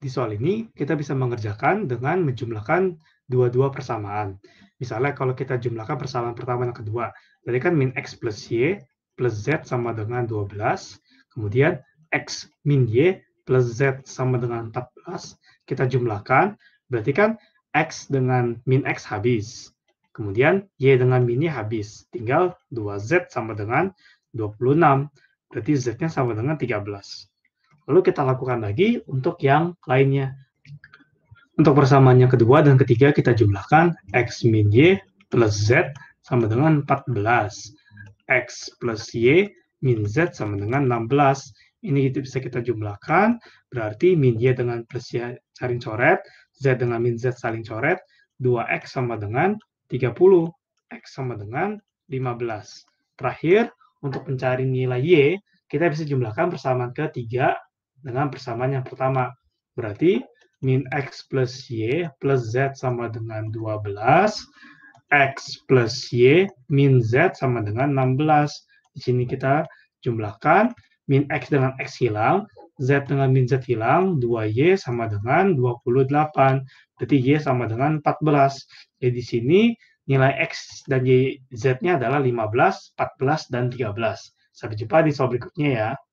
di soal ini kita bisa mengerjakan dengan menjumlahkan dua-dua persamaan. Misalnya kalau kita jumlahkan persamaan pertama dan kedua, berarti kan min x plus y plus z sama dengan 12, kemudian x min y plus z sama dengan 14, kita jumlahkan, berarti kan x dengan min x habis. Kemudian y dengan min y habis, tinggal 2z sama dengan 26, berarti z-nya sama dengan 13. Lalu kita lakukan lagi untuk yang lainnya. Untuk persamaan yang kedua dan ketiga kita jumlahkan X min Y plus Z sama dengan 14. X plus Y min Z sama dengan 16. Ini itu bisa kita jumlahkan, berarti min Y dengan plus Y saling coret, Z dengan min Z saling coret, 2X sama dengan 30, X sama dengan 15. Terakhir, untuk mencari nilai Y, kita bisa jumlahkan persamaan ketiga dengan persamaan yang pertama. Berarti min X plus Y plus Z sama dengan 12, X plus Y min Z sama dengan 16. Di sini kita jumlahkan, min X dengan X hilang, Z dengan min Z hilang, 2Y sama dengan 28. Berarti Y sama dengan 14. Jadi di sini nilai X dan Y Z-nya adalah 15, 14, dan 13. Sampai jumpa di soal berikutnya ya.